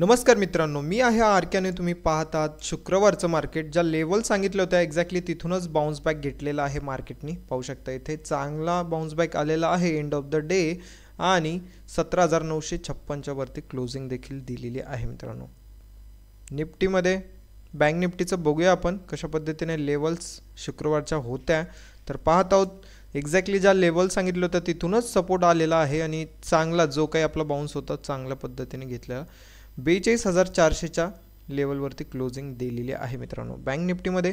नमस्कार मित्रांनो मी आहे आरक्याने तुम्ही पाहतात शुक्रवारचं मार्केट ज्या लेवल सांगितलं होत्या एक्झॅक्टली तिथूनच बाउन्स बॅक घेतलेला आहे मार्केटनी पाहू शकता इथे चांगला बाउन्स बॅक आलेला आहे एंड ऑफ द डे आणि सतरा हजार नऊशे छप्पनच्या वरती क्लोजिंग देखील दिलेली आहे मित्रांनो निफ्टीमध्ये बँक निफ्टीचं बघूया आपण कशा पद्धतीने लेवल्स शुक्रवारच्या होत्या तर पाहत आहोत एक्झॅक्टली ज्या लेवल सांगितलं होतं तिथूनच सपोर्ट आलेला आहे आणि चांगला जो काही आपला बाउन्स होता चांगल्या पद्धतीने घेतलेला बेचाळीस हजार चारशेच्या लेवलवरती क्लोजिंग दिलेली आहे मित्रांनो बँक निफ्टीमध्ये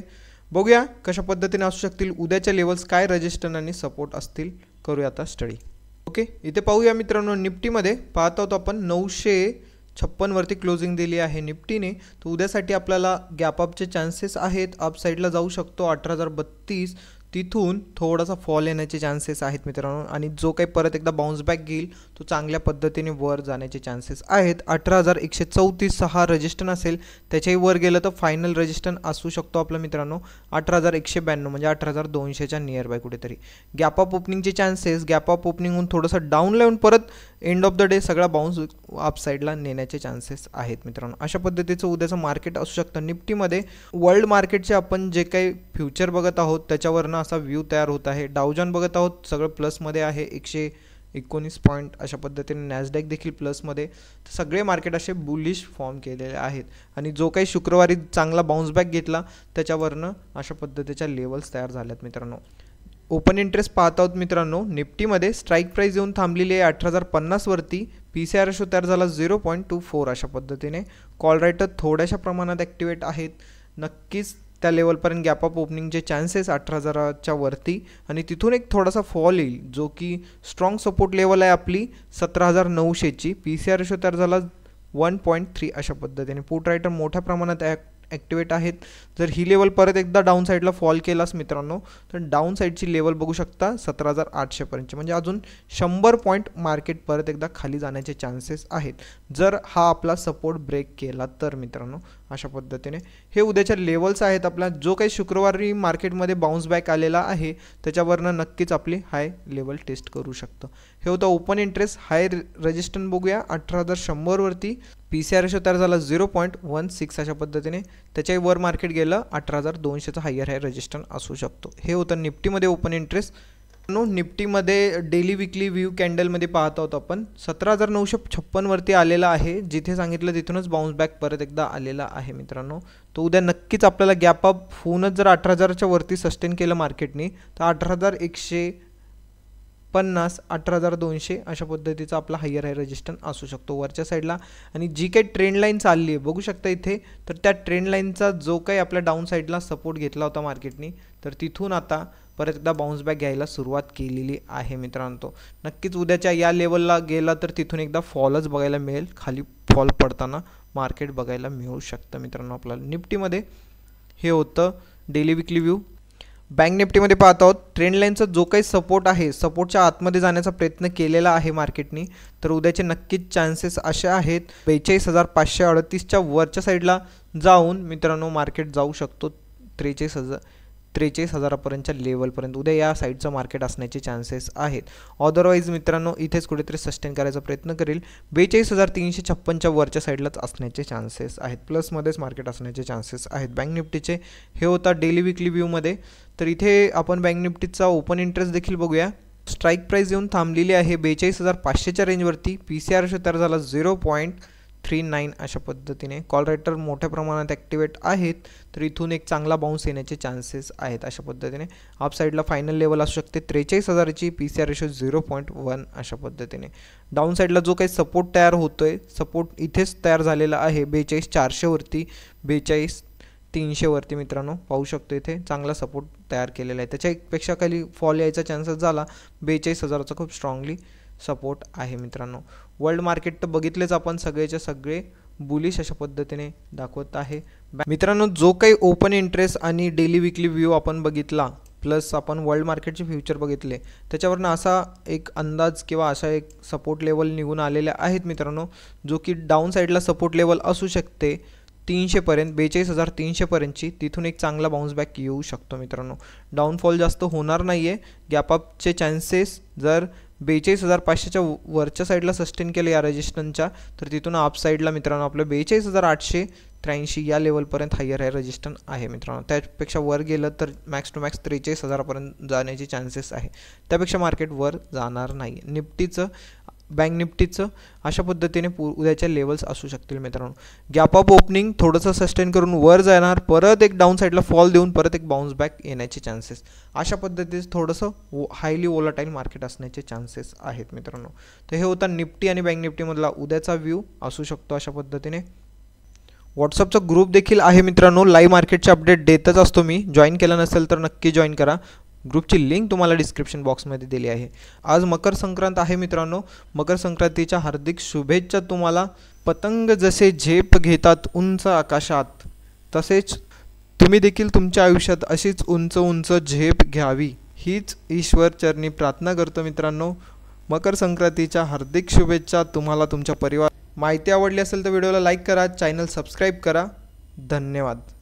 बघूया कशा पद्धतीने असू शकतील उद्याच्या लेवल्स काय रजिस्टर आणि सपोर्ट असतील करूया आता स्टडी ओके इथे पाहूया मित्रांनो निफ्टीमध्ये पाहत आहोत आपण नऊशे छप्पनवरती क्लोजिंग दिली आहे निफ्टीने तर उद्यासाठी आपल्याला गॅपअपचे चान्सेस आहेत अपसाईडला जाऊ शकतो अठरा हजार बत्तीस तिथून थोडासा फॉल येण्याचे चान्सेस आहेत मित्रांनो आणि जो काही परत एकदा बाउन्स बॅक घेईल तो चांगल्या पद्धतीने वर जाण्याचे चान्सेस आहेत अठरा हजार एकशे चौतीस हा रजिस्टन असेल त्याच्याही वर गेलं तर फायनल रजिस्टन असू शकतो आपलं मित्रांनो अठरा हजार एकशे ब्याण्णव म्हणजे अठरा हजार दोनशेच्या नियर बाय कुठेतरी गॅप ऑफ ओपनिंगचे चान्सेस गॅप ऑफ ओपनिंगहून थोडंसं डाऊन लावून परत एंड ऑफ द डे सगळा बाउन्स अपसाईडला नेण्याचे चान्सेस आहेत मित्रांनो अशा पद्धतीचं उद्याचं मार्केट असू शकतं निफ्टीमध्ये वर्ल्ड मार्केटचे आपण जे काही फ्युचर बघत आहोत त्याच्यावरनं असा व्ह्यू तयार होत आहे डावजॉन बघत आहोत सगळं प्लसमध्ये आहे एकशे एकोणीस पॉईंट अशा पद्धतीने नॅसडॅक देखील प्लसमध्ये तर सगळे मार्केट असे बुलिश फॉर्म केलेले आहेत आणि जो काही शुक्रवारी चांगला बाउन्स बॅक घेतला त्याच्यावरनं अशा पद्धतीच्या लेवल्स तयार झाल्यात मित्रांनो ओपन इंटरेस्ट पाहत आहोत मित्रांनो निफ्टीमध्ये स्ट्राईक प्राईस येऊन थांबलेली आहे अठरा हजार पन्नासवरती पी सी आर एशो तयार झाला झिरो पॉईंट टू फोर अशा पद्धतीने कॉल रायटर थोड्याशा प्रमाणात ॲक्टिवेट आहेत नक्कीच त्या लेवलपर्यंत गॅप अप ओपनिंगचे चान्सेस अठरा हजाराच्या वरती आणि तिथून एक थोडासा फॉल येईल जो की स्ट्रॉंग सपोर्ट लेवल आहे आपली सतरा हजार नऊशेची पी सी आर एशो तयार झाला वन पॉईंट थ्री अशा पद्धतीने पुट रायटर मोठ्या प्रमाणात ॲक्ट ॲक्टिवेट आहेत जर ही लेवल परत एकदा डाऊन साईडला फॉल केलास मित्रांनो तर डाऊन साईडची लेवल बघू शकता सतरा हजार आठशेपर्यंतची म्हणजे अजून शंभर पॉईंट मार्केट परत एकदा खाली जाण्याचे चान्सेस आहेत जर हा आपला सपोर्ट ब्रेक केला तर मित्रांनो अशा पद्धतीने हे उद्याच्या लेवल्स आहेत आपला जो काही शुक्रवारी मार्केटमध्ये बाउन्स बॅक आलेला आहे त्याच्यावरनं नक्कीच आपली हाय लेवल टेस्ट करू शकतं हे होतं ओपन इंटरेस्ट हाय रजिस्टन बघूया अठरा हजार शंभरवरती पी सी आर रेशो तयार झाला झिरो पॉईंट वन सिक्स अशा पद्धतीने त्याच्याही वर मार्केट गेलं अठरा हजार दोनशेचं हायर हाय रजिस्टन असू शकतो हे होतं निफ्टीमध्ये ओपन इंटरेस्ट नो निफ्टीमध्ये डेली विकली व्ह्यू कॅन्डलमध्ये पाहत आहोत आपण सतरा हजार नऊशे छप्पनवरती आलेला आहे जिथे सांगितलं तिथूनच बाउन्स बॅक परत एकदा आलेला आहे मित्रांनो तो उद्या नक्कीच आपल्याला गॅप अप होऊनच जर अठरा हजारच्या वरती सस्टेन केलं मार्केटने तर अठरा हजार एकशे पन्नास अठरा हजार दोनशे अशा पद्धतीचा आपला हायर हाय रजिस्टन असू शकतो वरच्या साईडला आणि जी काही ट्रेंड लाईन चालली आहे बघू शकता इथे तर त्या ट्रेंड लाईनचा जो काही आपल्या डाऊन साईडला सपोर्ट घेतला होता मार्केटनी तर तिथून आता परत एकदा बाउन्स बॅक घ्यायला सुरुवात केलेली आहे मित्रांनो नक्कीच उद्याच्या या लेवलला गेला तर तिथून एकदा फॉलच बघायला मिळेल खाली फॉल पडताना मार्केट बघायला मिळू शकतं मित्रांनो आपल्याला निफ्टीमध्ये हे होतं डेली विकली व्ह्यू बँक निफ्टीमध्ये पाहत आहोत ट्रेंडलाईनचा जो काही सपोर्ट आहे सपोर्टच्या आतमध्ये जाण्याचा प्रयत्न केलेला आहे मार्केटनी तर उद्याचे नक्कीच चान्सेस असे आहेत बेचाळीस हजार पाचशे अडतीसच्या वरच्या साईडला जाऊन मित्रांनो मार्केट जाऊ शकतो त्रेचाळीस हजार त्रेचाळीस हजारापर्यंतच्या लेवलपर्यंत उद्या या साईडचं मार्केट असण्याचे चान्सेस आहेत अदरवाईज मित्रांनो इथेच कुठेतरी सस्टेन करायचा प्रयत्न करेल बेचाळीस हजार तीनशे छप्पनच्या वरच्या साईडलाच असण्याचे चान्सेस आहेत प्लसमध्येच मार्केट असण्याचे चान्सेस आहेत बँक निफ्टीचे हे होता डेली विकली व्ह्यूमध्ये तर इथे आपण बँक निफ्टीचा ओपन इंटरेस्ट देखील बघूया स्ट्राईक प्राईस येऊन थांबलेली आहे बेचाळीस हजार पाचशेच्या रेंजवरती पी सी आर क्षेत्र झाला झिरो पॉईंट थ्री नाईन अशा पद्धतीने कॉल रायटर मोठ्या प्रमाणात ॲक्टिवेट आहेत तर इथून एक चांगला बाउन्स येण्याचे चान्सेस आहेत अशा पद्धतीने अपसाईडला फायनल लेवल असू शकते त्रेचाळीस हजाराची P C R ratio zero point one अशा पद्धतीने डाऊन साईडला जो काही सपोर्ट तयार होतो आहे सपोर्ट इथेच तयार झालेला आहे बेचाळीस चारशेवरती बेचाळीस तीनशेवरती मित्रांनो पाहू शकतो इथे चांगला सपोर्ट तयार केलेला आहे त्याच्यापेक्षा खाली फॉल यायचा चान्सेस झाला बेचाळीस हजाराचा खूप स्ट्रॉंगली सपोर्ट आहे मित्रांनो वर्ल्ड मार्केट तर बघितलेच आपण सगळेच्या सगळे बुलिश अशा पद्धतीने दाखवत आहे मित्रांनो जो काही ओपन इंटरेस्ट आणि डेली विकली व्ह्यू आपण बघितला प्लस आपण वर्ल्ड मार्केटचे फ्युचर बघितले त्याच्यावरनं असा एक अंदाज किंवा असा एक सपोर्ट लेवल निघून आलेल्या आहेत मित्रांनो जो की डाऊन साईडला सपोर्ट लेवल असू शकते तीनशेपर्यंत बेचाळीस हजार तीनशेपर्यंतची तिथून एक चांगला बाउन्स बॅक येऊ शकतो मित्रांनो डाऊनफॉल जास्त होणार नाही आहे गॅपअपचे चान्सेस जर बेचाळीस हजार पाचशेच्या वरच्या साईडला सस्टेन केलं या रजिस्टनच्या तर तिथून आप साईडला मित्रांनो आपलं बेचाळीस हजार आठशे त्र्याऐंशी या लेवलपर्यंत हायर आहे रजिस्टन आहे मित्रांनो त्यापेक्षा वर गेलं तर मॅक्स टू मॅक्स त्रेचाळीस हजारापर्यंत जाण्याचे चान्सेस आहे त्यापेक्षा मार्केट वर जाणार नाही निफ्टीचं बँक निफ्टीचं अशा पद्धतीने पु उद्याच्या लेवल्स असू शकतील मित्रांनो गॅप ऑफ ओपनिंग थोडंसं सस्टेन करून वर जाणार परत एक डाऊन साईडला फॉल देऊन परत एक बाउन्स बॅक येण्याचे चान्सेस अशा पद्धतीचं थोडंसं वो हायली ओलाटाईल मार्केट असण्याचे चान्सेस आहेत मित्रांनो तर हे होता निफ्टी आणि बँक निफ्टीमधला उद्याचा व्ह्यू असू शकतो अशा पद्धतीने व्हॉट्सअपचा ग्रुप देखील आहे मित्रांनो लाईव्ह मार्केटचे अपडेट देतच असतो मी जॉईन केला नसेल तर नक्की जॉईन करा ग्रुपची लिंक तुम्हाला डिस्क्रिप्शन बॉक्समध्ये दिली आहे आज मकर संक्रांत आहे मित्रांनो मकर संक्रांतीच्या हार्दिक शुभेच्छा तुम्हाला पतंग जसे झेप घेतात उंच आकाशात तसेच तुम्ही देखील तुमच्या आयुष्यात अशीच उंच उंच झेप घ्यावी हीच ईश्वर चरणी प्रार्थना करतो मित्रांनो मकर संक्रांतीच्या हार्दिक शुभेच्छा तुम्हाला तुमच्या परिवार माहिती आवडली असेल तर व्हिडिओला लाईक करा चॅनल सबस्क्राईब करा धन्यवाद